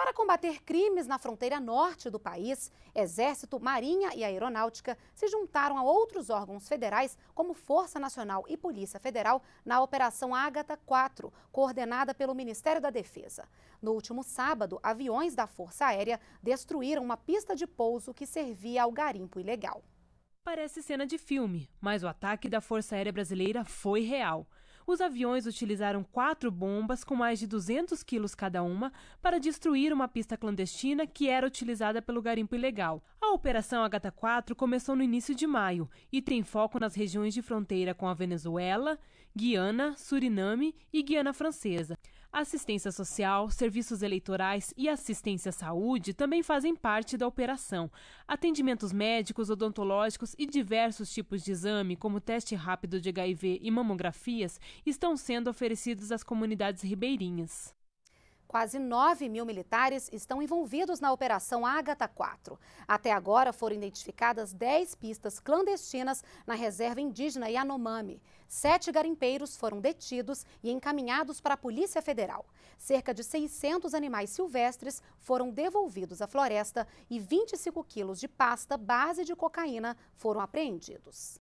Para combater crimes na fronteira norte do país, Exército, Marinha e Aeronáutica se juntaram a outros órgãos federais, como Força Nacional e Polícia Federal, na Operação Ágata 4, coordenada pelo Ministério da Defesa. No último sábado, aviões da Força Aérea destruíram uma pista de pouso que servia ao garimpo ilegal. Parece cena de filme, mas o ataque da Força Aérea Brasileira foi real. Os aviões utilizaram quatro bombas com mais de 200 quilos cada uma para destruir uma pista clandestina que era utilizada pelo garimpo ilegal. A Operação Agata 4 começou no início de maio e tem foco nas regiões de fronteira com a Venezuela, Guiana, Suriname e Guiana Francesa. Assistência social, serviços eleitorais e assistência à saúde também fazem parte da operação. Atendimentos médicos, odontológicos e diversos tipos de exame, como teste rápido de HIV e mamografias, estão sendo oferecidos às comunidades ribeirinhas. Quase 9 mil militares estão envolvidos na Operação Ágata 4. Até agora foram identificadas 10 pistas clandestinas na reserva indígena Yanomami. Sete garimpeiros foram detidos e encaminhados para a Polícia Federal. Cerca de 600 animais silvestres foram devolvidos à floresta e 25 quilos de pasta base de cocaína foram apreendidos.